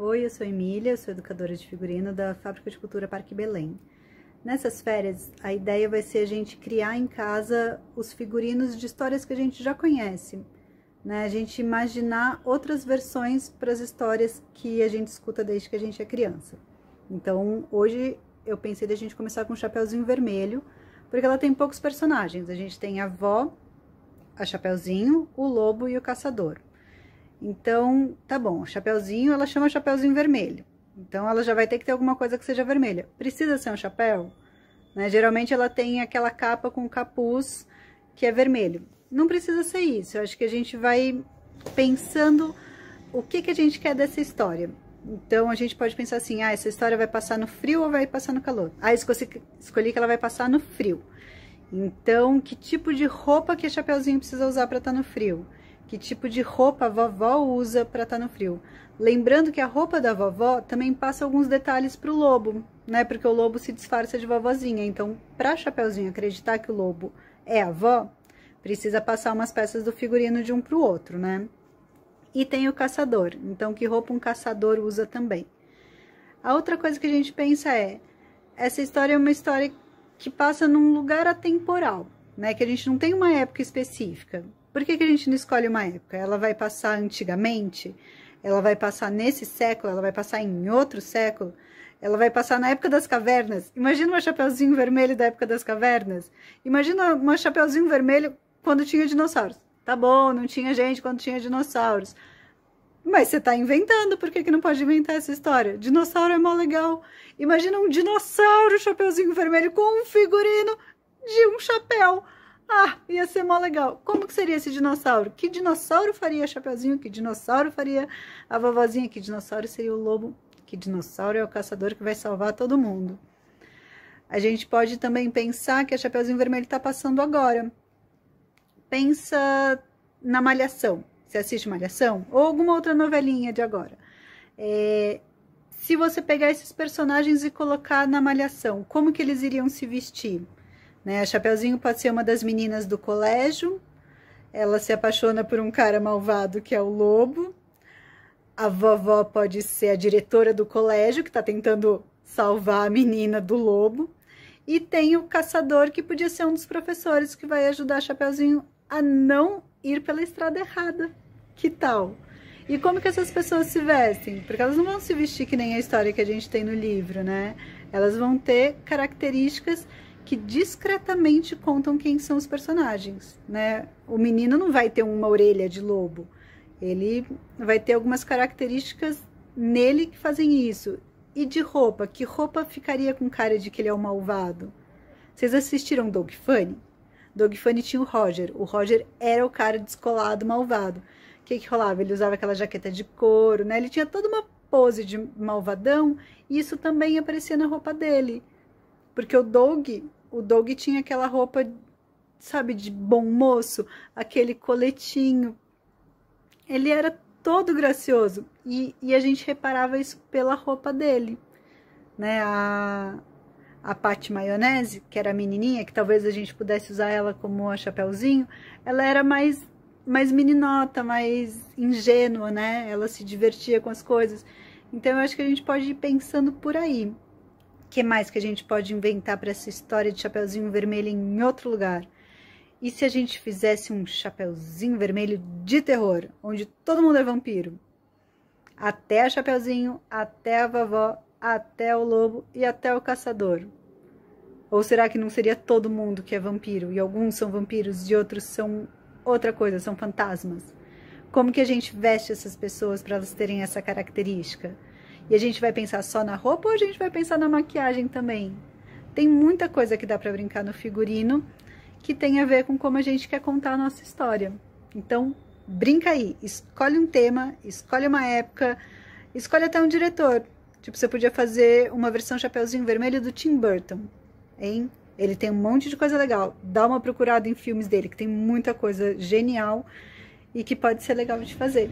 Oi, eu sou Emília, sou educadora de figurino da Fábrica de Cultura Parque Belém. Nessas férias, a ideia vai ser a gente criar em casa os figurinos de histórias que a gente já conhece, né? A gente imaginar outras versões para as histórias que a gente escuta desde que a gente é criança. Então, hoje eu pensei da gente começar com o Chapeuzinho Vermelho, porque ela tem poucos personagens. A gente tem a avó, a Chapeuzinho, o lobo e o caçador. Então, tá bom, chapéuzinho, ela chama chapéuzinho vermelho. Então, ela já vai ter que ter alguma coisa que seja vermelha. Precisa ser um chapéu? Né? Geralmente, ela tem aquela capa com capuz que é vermelho. Não precisa ser isso. Eu acho que a gente vai pensando o que, que a gente quer dessa história. Então, a gente pode pensar assim, ah, essa história vai passar no frio ou vai passar no calor? Ah, escolhi que ela vai passar no frio. Então, que tipo de roupa que a Chapeuzinho precisa usar para estar tá no frio? Que tipo de roupa a vovó usa para estar tá no frio? Lembrando que a roupa da vovó também passa alguns detalhes para o lobo, né? Porque o lobo se disfarça de vovozinha. Então, para Chapeuzinho acreditar que o lobo é a avó, precisa passar umas peças do figurino de um para o outro, né? E tem o caçador. Então, que roupa um caçador usa também? A outra coisa que a gente pensa é: essa história é uma história que passa num lugar atemporal, né? Que a gente não tem uma época específica. Por que, que a gente não escolhe uma época? Ela vai passar antigamente? Ela vai passar nesse século? Ela vai passar em outro século? Ela vai passar na época das cavernas? Imagina uma Chapeuzinho Vermelho da época das cavernas? Imagina uma Chapeuzinho Vermelho quando tinha dinossauros. Tá bom, não tinha gente quando tinha dinossauros. Mas você está inventando, por que, que não pode inventar essa história? Dinossauro é mó legal. Imagina um dinossauro, chapeuzinho vermelho, com um figurino de um chapéu. Ah, ia ser mó legal. Como que seria esse dinossauro? Que dinossauro faria Chapeuzinho? Que dinossauro faria a vovozinha? Que dinossauro seria o lobo? Que dinossauro é o caçador que vai salvar todo mundo? A gente pode também pensar que a Chapeuzinho Vermelho está passando agora. Pensa na Malhação. Você assiste Malhação? Ou alguma outra novelinha de agora. É, se você pegar esses personagens e colocar na Malhação, como que eles iriam se vestir? Né? A Chapeuzinho pode ser uma das meninas do colégio, ela se apaixona por um cara malvado que é o lobo. A vovó pode ser a diretora do colégio, que está tentando salvar a menina do lobo. E tem o caçador, que podia ser um dos professores que vai ajudar a Chapeuzinho a não ir pela estrada errada. Que tal? E como que essas pessoas se vestem? Porque elas não vão se vestir que nem a história que a gente tem no livro, né? Elas vão ter características que discretamente contam quem são os personagens, né? O menino não vai ter uma orelha de lobo, ele vai ter algumas características nele que fazem isso. E de roupa, que roupa ficaria com cara de que ele é um malvado? Vocês assistiram Dog Funny? Dog Funny tinha o Roger, o Roger era o cara descolado, malvado. O que que rolava? Ele usava aquela jaqueta de couro, né? Ele tinha toda uma pose de malvadão, e isso também aparecia na roupa dele. Porque o Doug o Doug tinha aquela roupa, sabe, de bom moço, aquele coletinho. Ele era todo gracioso e, e a gente reparava isso pela roupa dele, né? A, a Patti Maionese, que era a menininha, que talvez a gente pudesse usar ela como a Chapeuzinho, ela era mais, mais meninota, mais ingênua, né? Ela se divertia com as coisas. Então, eu acho que a gente pode ir pensando por aí que mais que a gente pode inventar para essa história de Chapeuzinho Vermelho em outro lugar? E se a gente fizesse um Chapeuzinho Vermelho de terror, onde todo mundo é vampiro? Até a Chapeuzinho, até a vovó, até o lobo e até o caçador. Ou será que não seria todo mundo que é vampiro e alguns são vampiros e outros são outra coisa, são fantasmas? Como que a gente veste essas pessoas para elas terem essa característica? E a gente vai pensar só na roupa ou a gente vai pensar na maquiagem também? Tem muita coisa que dá para brincar no figurino que tem a ver com como a gente quer contar a nossa história. Então, brinca aí, escolhe um tema, escolhe uma época, escolhe até um diretor. Tipo, você podia fazer uma versão Chapeuzinho Vermelho do Tim Burton, hein? Ele tem um monte de coisa legal. Dá uma procurada em filmes dele, que tem muita coisa genial e que pode ser legal de fazer.